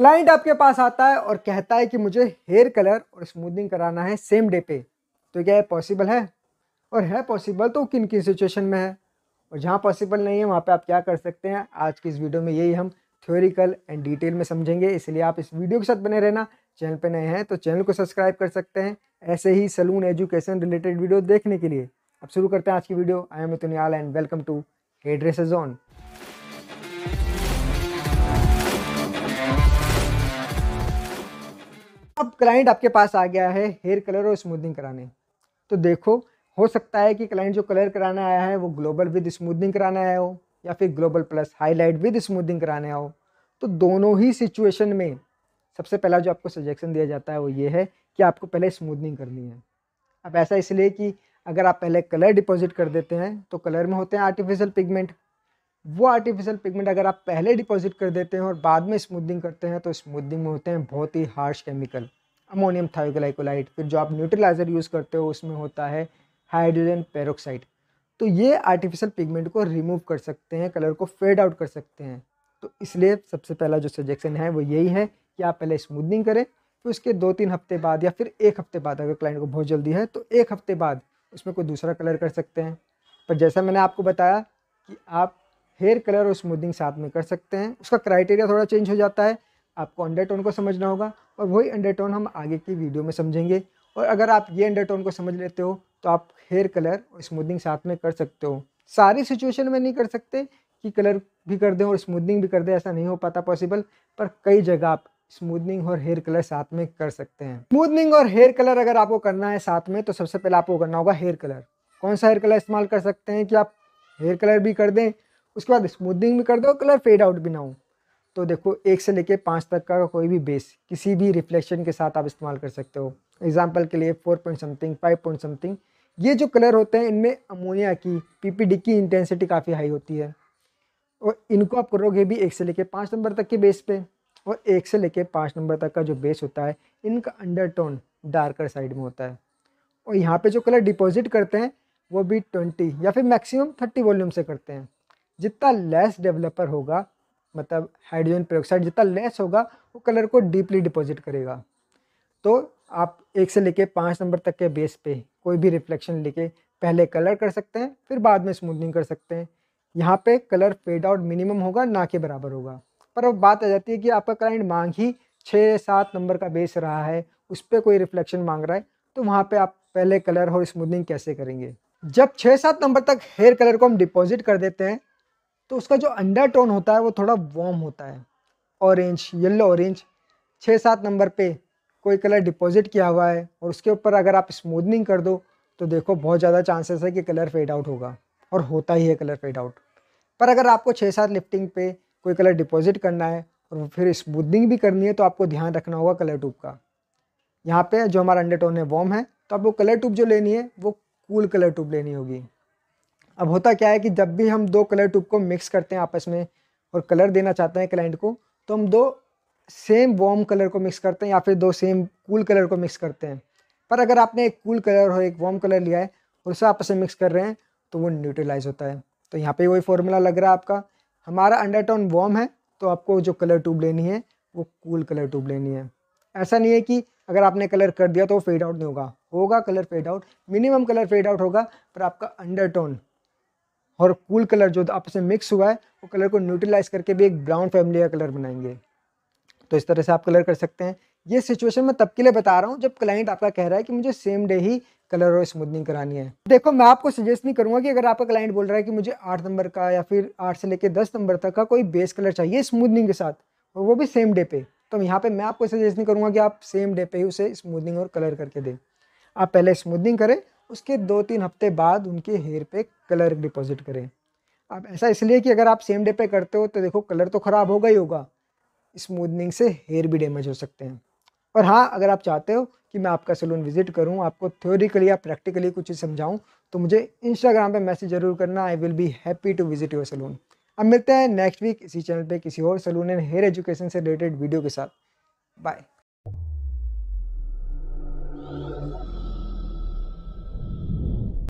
client आपके पास आता है और कहता है कि मुझे हेयर कलर और स्मूदनिंग कराना है सेम डे पे तो क्या ये पॉसिबल है और है पॉसिबल तो किन किन सिचुएशन में है और जहाँ पॉसिबल नहीं है वहाँ पे आप क्या कर सकते हैं आज की इस वीडियो में यही हम थ्योरिकल एंड डिटेल में समझेंगे इसलिए आप इस वीडियो के साथ बने रहना चैनल पर नए हैं तो चैनल को सब्सक्राइब कर सकते हैं ऐसे ही सलून एजुकेशन रिलेटेड वीडियो देखने के लिए अब शुरू करते हैं आज की video I am Mituniyal and welcome to hairdress zone on अब क्लाइंट आपके पास आ गया है हेयर कलर और स्मूदनिंग कराने तो देखो हो सकता है कि क्लाइंट जो कलर कराना आया है वो ग्लोबल विद स्मूदनिंग कराना आया हो या फिर global plus highlight with smoothening कराने आओ तो दोनों ही सिचुएशन में सबसे पहला जो आपको सजेशन दिया जाता है वो ये है कि आपको पहले स्मूदनिंग करनी है अब ऐसा इसलिए कि अगर आप पहले कलर डिपॉजिट कर देते हैं तो कलर में होते हैं आर्टिफिशियल पिगमेंट वो आर्टिफिशियल पिगमेंट अगर आप पहले डिपॉजिट कर देते हैं और बाद में स्मूदिंग करते हैं तो स्मूदिंग में होते हैं बहुत ही हार्श केमिकल अमोनियम थाइकोलाइकोलाइट फिर जो आप न्यूट्रलाइज़र यूज़ करते हो उसमें होता है हाइड्रोजन पेरोक्साइड तो ये आर्टिफिशियल पिगमेंट को रिमूव कर सकते हैं कलर को फेड आउट कर सकते हैं तो इसलिए सबसे पहला जो सजेक्शन है वो यही है कि आप पहले स्मूदनिंग करें फिर उसके दो तीन हफ्ते बाद या फिर एक हफ्ते बाद अगर क्लाइंट को बहुत जल्दी है तो एक हफ्ते बाद उसमें कोई दूसरा कलर कर सकते हैं पर जैसा मैंने आपको बताया कि आप हेयर कलर और स्मूदिंग साथ में कर सकते हैं उसका क्राइटेरिया थोड़ा चेंज हो जाता है आपको अंडरटोन को समझना होगा और वही अंडरटोन हम आगे की वीडियो में समझेंगे और अगर आप ये अंडरटोन को समझ लेते हो तो आप हेयर कलर और स्मूदिंग साथ में कर सकते हो सारी सिचुएशन में नहीं कर सकते कि कलर भी कर दें और स्मूदनिंग भी कर दें ऐसा नहीं हो पाता पॉसिबल पर कई जगह आप स्मूदनिंग और हेयर कलर साथ में कर सकते हैं स्मूदनिंग और हेयर कलर अगर आपको करना है साथ में तो सबसे पहले आपको करना होगा हेयर कलर कौन सा हेयर कलर इस्तेमाल कर सकते हैं कि आप हेयर कलर भी कर दें उसके बाद स्मूदनिंग भी कर दो कलर फेड आउट भी ना हो तो देखो एक से लेके पाँच तक का कोई भी बेस किसी भी रिफ्लेक्शन के साथ आप इस्तेमाल कर सकते हो एग्जाम्पल के लिए four point something five point something ये जो कलर होते हैं इनमें अमोनिया की पीपीडी की इंटेंसिटी काफ़ी हाई होती है और इनको आप करोगे भी एक से लेके पाँच नंबर तक के बेस पे और एक से लेके पाँच नंबर तक का जो बेस होता है इनका अंडरटोन डार्कर साइड में होता है और यहाँ पे जो कलर डिपॉजिट करते हैं वो भी ट्वेंटी या फिर मैक्सिमम थर्टी वॉल्यूम से करते हैं जितना लेस डेवलपर होगा मतलब हाइड्रोजन प्रोक्साइड जितना लेस होगा वो कलर को डीपली डिपॉजिट करेगा तो आप एक से लेके पाँच नंबर तक के बेस पे कोई भी रिफ्लेक्शन लेके पहले कलर कर सकते हैं फिर बाद में स्मूथनिंग कर सकते हैं यहाँ पे कलर फेड आउट मिनिमम होगा ना के बराबर होगा पर अब बात आ जाती है कि आपका क्लाइंट मांग ही छः सात नंबर का बेस रहा है उस पर कोई रिफ्लेक्शन मांग रहा है तो वहाँ पर आप पहले कलर और स्मूथनिंग कैसे करेंगे जब छः सात नंबर तक हेयर कलर को हम डिपॉजिट कर देते हैं तो उसका जो अंडर टोन होता है वो थोड़ा वॉम होता है ऑरेंज येलो ऑरेंज छः सात नंबर पे कोई कलर डिपॉजिट किया हुआ है और उसके ऊपर अगर आप स्मूदनिंग कर दो तो देखो बहुत ज़्यादा चांसेस है कि कलर फेड आउट होगा और होता ही है कलर फेड आउट पर अगर आपको छः सात लिफ्टिंग पे कोई कलर डिपॉजिट करना है और फिर स्मूदनिंग भी करनी है तो आपको ध्यान रखना होगा कलर ट्यूब का यहाँ पर जो हमारा अंडर टोन है वॉम है तो आपको कलर ट्यूब जो लेनी है वो कूल कलर ट्यूब लेनी होगी अब होता क्या है कि जब भी हम दो कलर ट्यूब को मिक्स करते हैं आपस में और कलर देना चाहते हैं क्लाइंट को तो हम दो सेम वॉर्म कलर को मिक्स करते हैं या फिर दो सेम कूल कलर को मिक्स करते हैं पर अगर आपने एक कूल कलर और एक वॉर्म कलर लिया है और उसे आपस में मिक्स कर रहे हैं तो वो न्यूट्रलाइज होता है तो यहाँ पर वही फॉर्मूला लग रहा है आपका हमारा अंडरटोन वॉर्म है तो आपको जो कलर ट्यूब लेनी है वो कूल कलर ट्यूब लेनी है ऐसा नहीं है कि अगर आपने कलर कर दिया तो वो फेड आउट नहीं होगा होगा colour fade out minimum colour fade out होगा पर आपका अंडरटोन और कूल कलर जो आपस में मिक्स हुआ है वो कलर को न्यूट्रलाइज करके भी एक ब्राउन फैमिली का कलर बनाएंगे तो इस तरह से आप कलर कर सकते हैं ये सिचुएशन मैं तब के लिए बता रहा हूँ जब क्लाइंट आपका कह रहा है कि मुझे सेम डे ही कलर और स्मूदनिंग करानी है देखो मैं आपको सजेस्ट नहीं करूँगा कि अगर आपका क्लाइंट बोल रहा है कि मुझे आठ नंबर का या फिर आठ से लेकर दस नंबर तक का कोई बेस कलर चाहिए स्मूदनिंग के साथ और वो भी सेम डे पे तो यहाँ पे मैं आपको सजेस्ट नहीं करूँगा कि आप सेम डे पे ही उसे स्मूदनिंग और कलर करके दें आप पहले स्मूदनिंग करें उसके दो तीन हफ्ते बाद उनके हेयर पे कलर डिपॉजिट करें अब ऐसा इसलिए कि अगर आप सेम डे पे करते हो तो देखो कलर तो ख़राब होगा ही होगा स्मूदनिंग से हेयर भी डैमेज हो सकते हैं और हाँ अगर आप चाहते हो कि मैं आपका सलून विजिट करूँ आपको थ्योरिकली या प्रैक्टिकली कुछ समझाऊँ तो मुझे इंस्टाग्राम पर मैसेज जरूर करना I will be happy to visit your salon अब मिलते हैं नेक्स्ट वीक इसी चैनल पर किसी और सलून एंड हेयर एजुकेशन से रिलेटेड वीडियो के साथ बाय